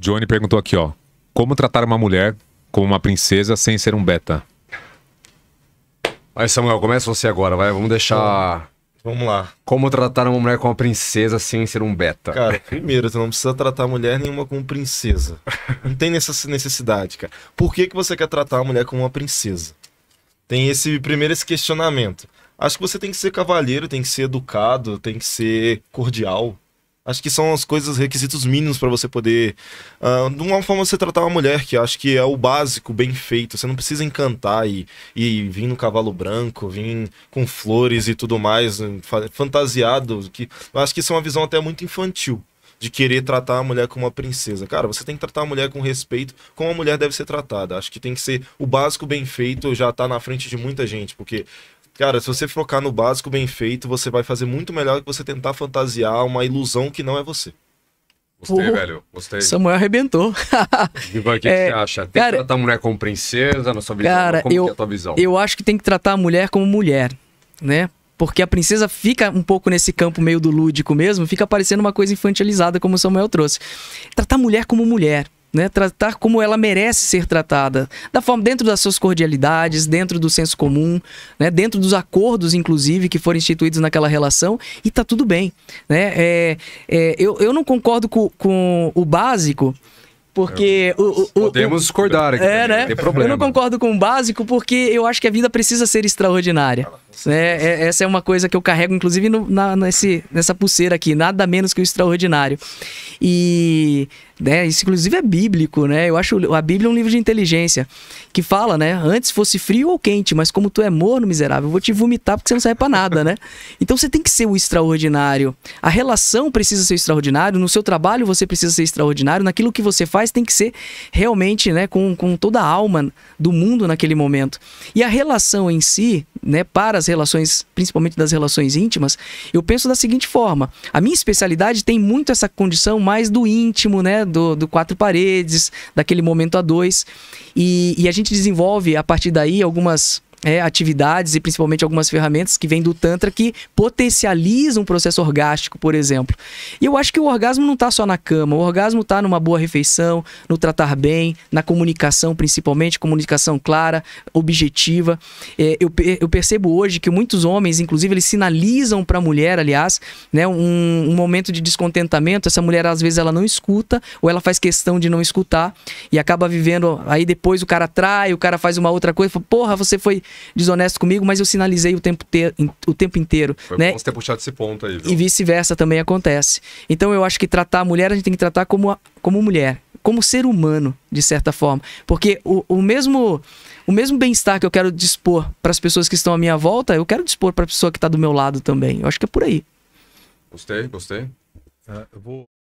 Johnny perguntou aqui, ó. Como tratar uma mulher como uma princesa sem ser um beta? Aí, Samuel, começa você agora, vai. Vamos deixar. Vamos lá. Como tratar uma mulher como uma princesa sem ser um beta? Cara, primeiro, tu não precisa tratar mulher nenhuma como princesa. Não tem necessidade, cara. Por que, que você quer tratar a mulher como uma princesa? Tem esse primeiro esse questionamento. Acho que você tem que ser cavalheiro, tem que ser educado, tem que ser cordial, Acho que são as coisas, requisitos mínimos para você poder. Uh, de uma forma você tratar uma mulher, que acho que é o básico, bem feito. Você não precisa encantar e, e vir no cavalo branco, vir com flores e tudo mais, eh, fantasiado. Que, acho que isso é uma visão até muito infantil de querer tratar a mulher como uma princesa. Cara, você tem que tratar a mulher com respeito, como a mulher deve ser tratada. Acho que tem que ser o básico bem feito, já tá na frente de muita gente, porque Cara, se você focar no básico bem feito, você vai fazer muito melhor que você tentar fantasiar uma ilusão que não é você. Gostei, Pô, velho. Gostei. Samuel arrebentou. Ivan, o que, é, que, você acha? Tem cara, que tratar a mulher como princesa na sua visão? Cara, como eu, é a tua visão? Eu acho que tem que tratar a mulher como mulher, né? Porque a princesa fica um pouco nesse campo meio do lúdico mesmo, fica parecendo uma coisa infantilizada, como o Samuel trouxe. Tratar a mulher como mulher né, tratar como ela merece ser tratada, da forma dentro das suas cordialidades, dentro do senso comum, né, dentro dos acordos, inclusive, que foram instituídos naquela relação, e tá tudo bem. Né? É, é, eu, eu não concordo com, com o básico, porque o, o, podemos o, discordar aqui. É, né? Eu não concordo com o básico porque eu acho que a vida precisa ser extraordinária. Né. É, essa é uma coisa que eu carrego, inclusive, no, na, nesse, nessa pulseira aqui, nada menos que o extraordinário. E né? Isso, inclusive, é bíblico, né? Eu acho a Bíblia um livro de inteligência que fala, né? Antes fosse frio ou quente, mas como tu é morno, miserável, eu vou te vomitar porque você não serve para nada, né? Então você tem que ser o extraordinário. A relação precisa ser extraordinário, no seu trabalho você precisa ser extraordinário, naquilo que você faz tem que ser realmente, né, com, com toda a alma do mundo naquele momento. E a relação em si, né, para as relações, principalmente das relações íntimas, eu penso da seguinte forma: a minha especialidade tem muito essa condição mais do íntimo, né? do, do Quatro Paredes, daquele momento a dois. E, e a gente desenvolve a partir daí algumas é, atividades e principalmente algumas ferramentas que vêm do Tantra que potencializam o processo orgástico, por exemplo. E eu acho que o orgasmo não está só na cama, o orgasmo está numa boa refeição, no tratar bem, na comunicação principalmente, comunicação clara, objetiva. É, eu, eu, percebo hoje que muitos homens, inclusive, eles sinalizam para a mulher, aliás, né, um, um momento de descontentamento. Essa mulher, às vezes, ela não escuta ou ela faz questão de não escutar e acaba vivendo. Aí depois o cara trai, o cara faz uma outra coisa, fala, porra, você foi desonesto comigo, mas eu sinalizei o tempo, o tempo inteiro. Foi né? bom você ter puxado esse ponto aí. Viu? E vice-versa também acontece. Então eu acho que tratar a mulher, a gente tem que tratar como, a, como mulher, como ser humano, de certa forma. Porque o, o mesmo o mesmo bem-estar que eu quero dispor para as pessoas que estão à minha volta, eu quero dispor para a pessoa que está do meu lado também. Eu acho que é por aí. Gostei, gostei. Uh, eu vou.